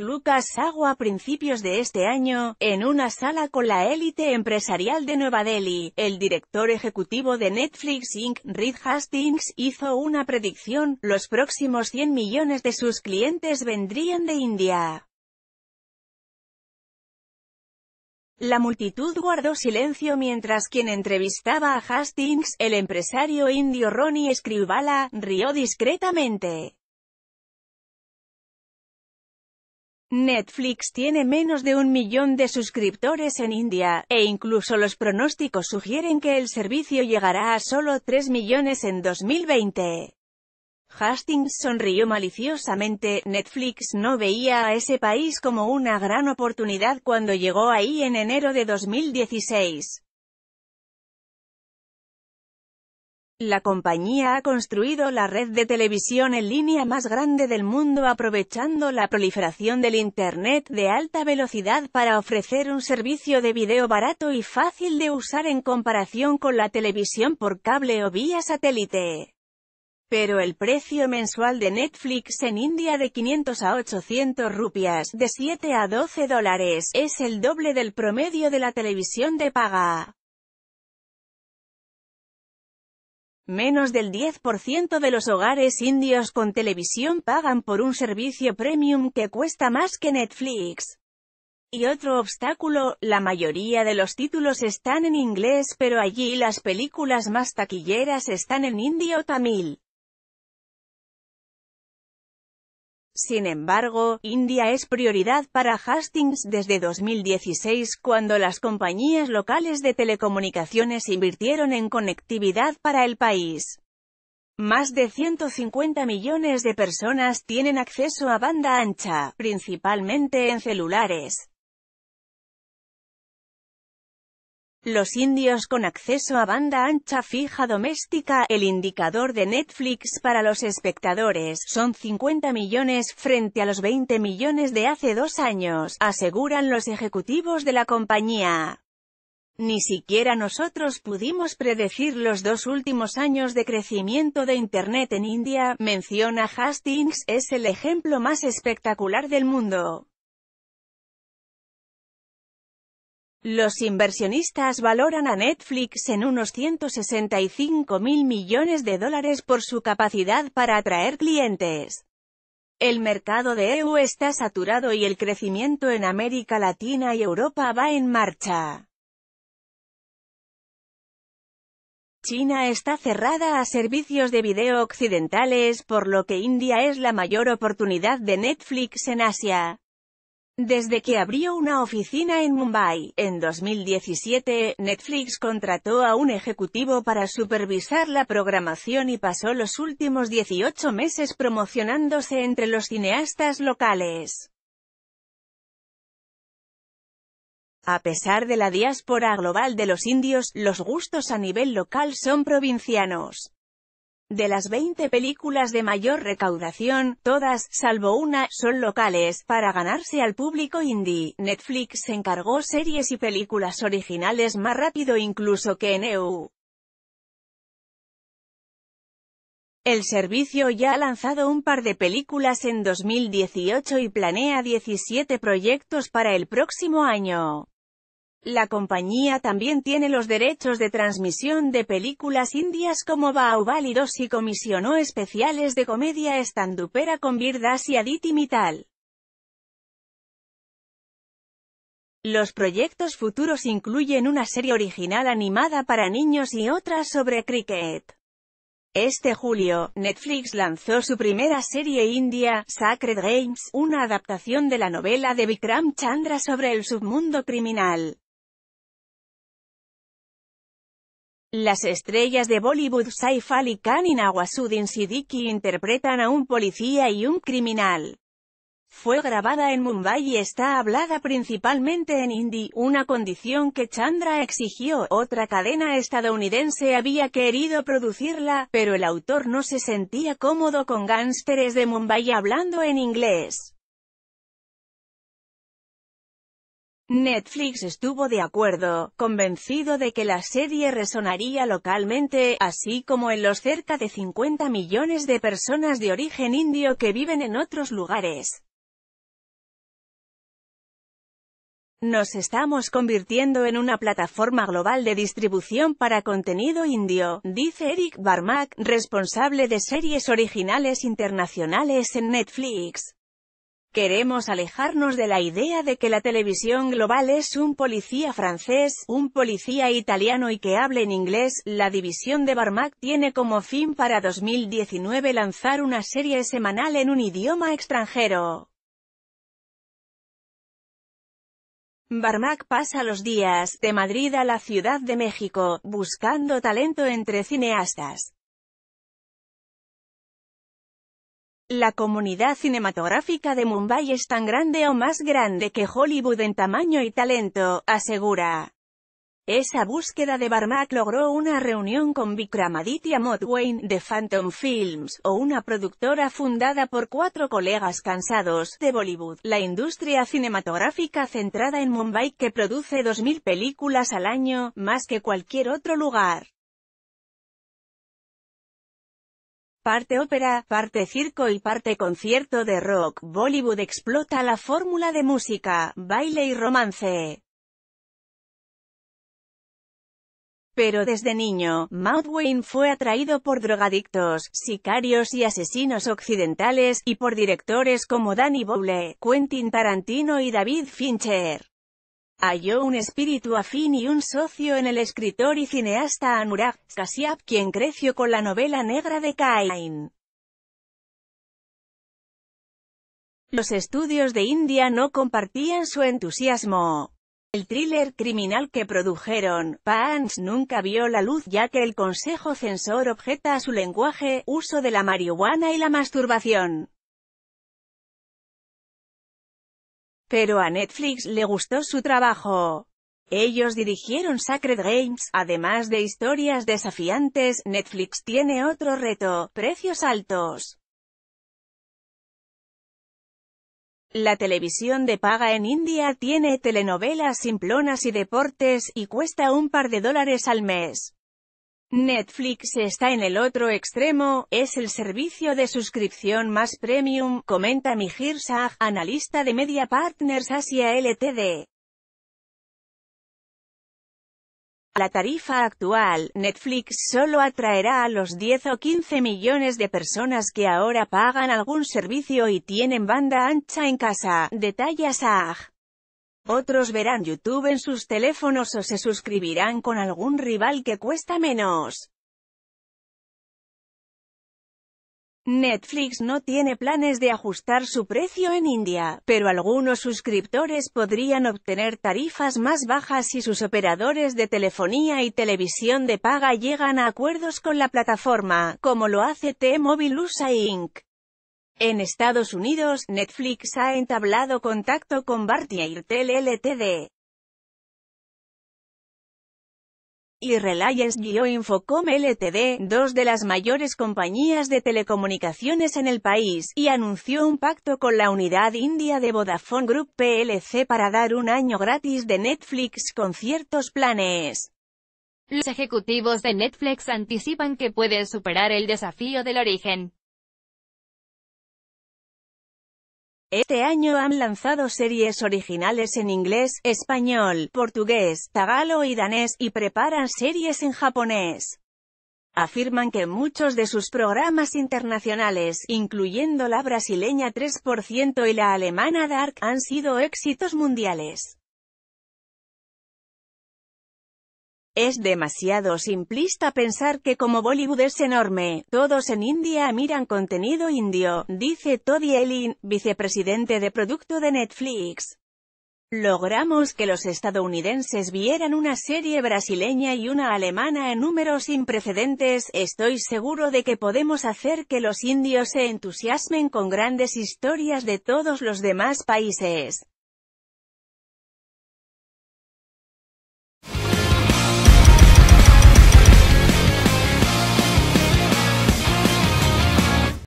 Lucas Sago a principios de este año, en una sala con la élite empresarial de Nueva Delhi. El director ejecutivo de Netflix Inc., Reed Hastings, hizo una predicción, los próximos 100 millones de sus clientes vendrían de India. La multitud guardó silencio mientras quien entrevistaba a Hastings, el empresario indio Ronnie Scribala, rió discretamente. Netflix tiene menos de un millón de suscriptores en India, e incluso los pronósticos sugieren que el servicio llegará a solo 3 millones en 2020. Hastings sonrió maliciosamente, Netflix no veía a ese país como una gran oportunidad cuando llegó ahí en enero de 2016. La compañía ha construido la red de televisión en línea más grande del mundo aprovechando la proliferación del Internet de alta velocidad para ofrecer un servicio de video barato y fácil de usar en comparación con la televisión por cable o vía satélite. Pero el precio mensual de Netflix en India de 500 a 800 rupias, de 7 a 12 dólares, es el doble del promedio de la televisión de paga. Menos del 10% de los hogares indios con televisión pagan por un servicio premium que cuesta más que Netflix. Y otro obstáculo, la mayoría de los títulos están en inglés pero allí las películas más taquilleras están en indio o tamil. Sin embargo, India es prioridad para Hastings desde 2016 cuando las compañías locales de telecomunicaciones invirtieron en conectividad para el país. Más de 150 millones de personas tienen acceso a banda ancha, principalmente en celulares. Los indios con acceso a banda ancha fija doméstica, el indicador de Netflix para los espectadores, son 50 millones frente a los 20 millones de hace dos años, aseguran los ejecutivos de la compañía. Ni siquiera nosotros pudimos predecir los dos últimos años de crecimiento de Internet en India, menciona Hastings, es el ejemplo más espectacular del mundo. Los inversionistas valoran a Netflix en unos 165 mil millones de dólares por su capacidad para atraer clientes. El mercado de EU está saturado y el crecimiento en América Latina y Europa va en marcha. China está cerrada a servicios de video occidentales por lo que India es la mayor oportunidad de Netflix en Asia. Desde que abrió una oficina en Mumbai, en 2017, Netflix contrató a un ejecutivo para supervisar la programación y pasó los últimos 18 meses promocionándose entre los cineastas locales. A pesar de la diáspora global de los indios, los gustos a nivel local son provincianos. De las 20 películas de mayor recaudación, todas, salvo una, son locales. Para ganarse al público indie, Netflix encargó series y películas originales más rápido incluso que en EU. El servicio ya ha lanzado un par de películas en 2018 y planea 17 proyectos para el próximo año. La compañía también tiene los derechos de transmisión de películas indias como 2 y comisionó especiales de comedia estandupera con Virdas y Aditi Mittal. Los proyectos futuros incluyen una serie original animada para niños y otra sobre cricket. Este julio, Netflix lanzó su primera serie india, Sacred Games, una adaptación de la novela de Vikram Chandra sobre el submundo criminal. Las estrellas de Bollywood Saif Ali Khan y Nawazuddin Siddiqui interpretan a un policía y un criminal. Fue grabada en Mumbai y está hablada principalmente en hindi, una condición que Chandra exigió. Otra cadena estadounidense había querido producirla, pero el autor no se sentía cómodo con gánsteres de Mumbai hablando en inglés. Netflix estuvo de acuerdo, convencido de que la serie resonaría localmente, así como en los cerca de 50 millones de personas de origen indio que viven en otros lugares. Nos estamos convirtiendo en una plataforma global de distribución para contenido indio, dice Eric Barmack, responsable de series originales internacionales en Netflix. Queremos alejarnos de la idea de que la televisión global es un policía francés, un policía italiano y que hable en inglés. La división de Barmac tiene como fin para 2019 lanzar una serie semanal en un idioma extranjero. Barmac pasa los días, de Madrid a la Ciudad de México, buscando talento entre cineastas. La comunidad cinematográfica de Mumbai es tan grande o más grande que Hollywood en tamaño y talento, asegura. Esa búsqueda de Barmak logró una reunión con Vikramaditya Motwane de Phantom Films, o una productora fundada por cuatro colegas cansados de Bollywood, la industria cinematográfica centrada en Mumbai que produce 2.000 películas al año, más que cualquier otro lugar. parte ópera, parte circo y parte concierto de rock. Bollywood explota la fórmula de música, baile y romance. Pero desde niño, Maud fue atraído por drogadictos, sicarios y asesinos occidentales, y por directores como Danny Bowle, Quentin Tarantino y David Fincher. Halló un espíritu afín y un socio en el escritor y cineasta Anurag Kasyap, quien creció con la novela negra de Kain. Los estudios de India no compartían su entusiasmo. El thriller criminal que produjeron, Pants nunca vio la luz ya que el consejo censor objeta a su lenguaje, uso de la marihuana y la masturbación. Pero a Netflix le gustó su trabajo. Ellos dirigieron Sacred Games, además de historias desafiantes, Netflix tiene otro reto, precios altos. La televisión de paga en India tiene telenovelas simplonas y deportes, y cuesta un par de dólares al mes. Netflix está en el otro extremo, es el servicio de suscripción más premium, comenta Mijir Shah, analista de Media Partners Asia LTD. La tarifa actual, Netflix solo atraerá a los 10 o 15 millones de personas que ahora pagan algún servicio y tienen banda ancha en casa, detalla Sag. Otros verán YouTube en sus teléfonos o se suscribirán con algún rival que cuesta menos. Netflix no tiene planes de ajustar su precio en India, pero algunos suscriptores podrían obtener tarifas más bajas si sus operadores de telefonía y televisión de paga llegan a acuerdos con la plataforma, como lo hace T-Mobile USA Inc. En Estados Unidos, Netflix ha entablado contacto con Bharti Airtel Ltd. y Reliance Geo Infocom Ltd, dos de las mayores compañías de telecomunicaciones en el país, y anunció un pacto con la unidad india de Vodafone Group plc para dar un año gratis de Netflix con ciertos planes. Los ejecutivos de Netflix anticipan que puede superar el desafío del origen. Este año han lanzado series originales en inglés, español, portugués, tagalo y danés, y preparan series en japonés. Afirman que muchos de sus programas internacionales, incluyendo la brasileña 3% y la alemana Dark, han sido éxitos mundiales. Es demasiado simplista pensar que como Bollywood es enorme, todos en India miran contenido indio, dice Toddy Elin, vicepresidente de producto de Netflix. Logramos que los estadounidenses vieran una serie brasileña y una alemana en números sin precedentes, estoy seguro de que podemos hacer que los indios se entusiasmen con grandes historias de todos los demás países.